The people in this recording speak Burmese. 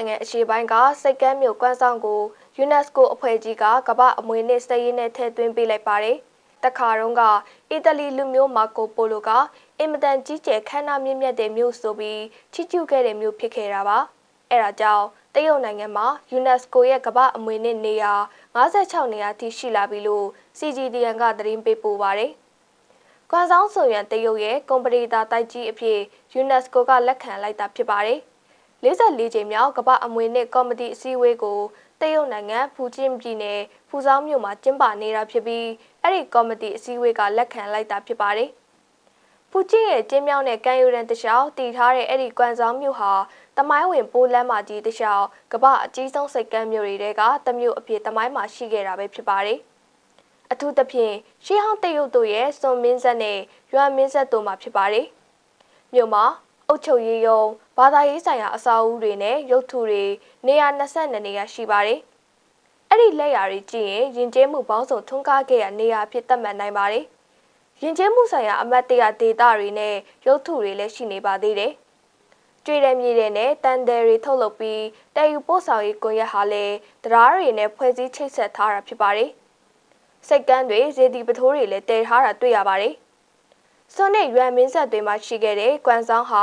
နိုင်ငံအရှေ့ပိုင်းကစိတ်ကမ်းမြို့ကွမ်းဆောင်ကို UNESCO အဖွဲ့ကြီးကကမ္ဘာအမွေအနှစ်စာရင်းနဲ့ထည့်သွင်းပေးလိုက်ပါတယ်။တခါတုန်းကအီတလီလူမျိုးမာကိုပိုလိုကအင်မတန်ကြီးကျယ်ခမ်းနားမြင့်မြတ်တဲ့မြို့ဆိုပြီးချီးကျူးခဲ့တဲ့မြို့ဖြစ်ခဲ့တာပါ။အဲဒါကြောင့်တရုတ်နိုင်ငံမှာ UNESCO ရဲ့ကမ္ဘာအမွေအနှစ်နေရာ56နေရာထိရှိလာပြီလို့ CGDN ကသတင်းပေးပို့ပါတယ်။ကွန်ဆောင်ဆိုရန်တရုတ်ရဲ့ကွန်ပဏီတာတိုက်ကြီးအဖြစ် UNESCO ကလက်ခံလိုက်တာဖြစ်ပါတယ်44ကြိမ်မြောက်ကမ္ဘာအမွေနှစ်ကော်မတီအစည်းအဝေးကိုတရုတ်နိုင်ငံဖူကျင်းပြည်နယ်ဖူဆောင်မြို့မှာကျင်းပနေတာဖြစ်ပြီးအဲ့ဒီကော်မတီအစည်းအဝေးကလက်ခံလိုက်တာဖြစ်ပါတယ်။ဖူကျင်းရဲ့ကျင်းမြောင်းတဲ့ကံယူရန်တခြားတည်ထားတဲ့အဲ့ဒီကွမ်ဆောင်မြို့ဟာတမိုင်းဝင်ပိုးလမ်းမကြီးတခြားကမ္ဘာအကြီးဆုံးစိတ်ကမ်းမြို့တွေထဲကတစ်မြို့အဖြစ်တမိုင်းမှာရှိခဲ့တာပဲဖြစ်ပါတယ်။အထူးသဖြင့်ရှေးဟောင်းတရုတ်တို့ရဲ့စွန်မင်းဆက်နဲ့ရွမ်မင်းဆက်တို့မှာဖြစ်ပါတယ်။မြို့မှာအုတ်ချုပ်ရေးရုံဘာသာရေးဆိုင်ရာအဆောက်အဦတွေနဲ့ရုပ်ထုတွေနေရာ22နေရာရှိပါတယ်။အဲ့ဒီလက်ရာတွေကြည့်ရင်ယဉ်ကျေးမှုပေါင်းစုံထွန်းကားခဲ့ရနေရာဖြစ်သတ်မှတ်နိုင်ပါတယ်။ယဉ်ကျေးမှုဆိုင်ရာအမတ်တရဒေတာတွေနဲ့ရုပ်ထုတွေလည်းရှိနေပါသေးတယ်။ကျွေတယ်မြေတယ်နဲ့တန်တယ်တွေထုတ်လုပ်ပြီးတည်ယူပို့ဆောင်ရေးကွန်ရက်ဟာလည်းတရားတွေနဲ့ဖွဲ့စည်းချိတ်ဆက်ထားတာဖြစ်ပါတယ်။စိတ်ကန်းတွေဇေဒီပထိုးတွေလည်းတည်ထားတာတွေ့ရပါတယ်။စွန်နဲ့ရွံမင်းဆက်တွေမှာရှိခဲ့တဲ့ကွမ်ဆောင်ဟာ